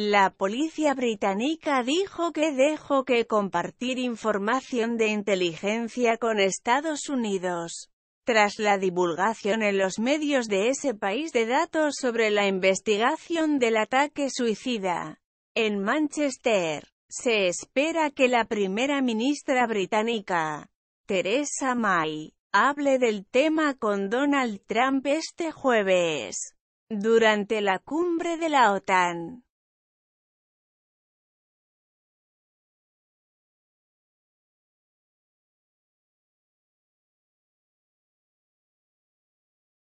La policía británica dijo que dejó que compartir información de inteligencia con Estados Unidos. Tras la divulgación en los medios de ese país de datos sobre la investigación del ataque suicida en Manchester, se espera que la primera ministra británica, Theresa May, hable del tema con Donald Trump este jueves, durante la cumbre de la OTAN.